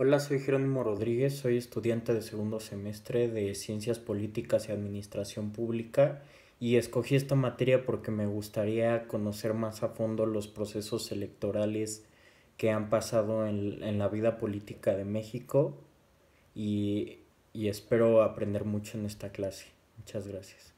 Hola, soy Jerónimo Rodríguez, soy estudiante de segundo semestre de Ciencias Políticas y Administración Pública y escogí esta materia porque me gustaría conocer más a fondo los procesos electorales que han pasado en, la vida política de México y espero aprender mucho en esta clase. Muchas gracias.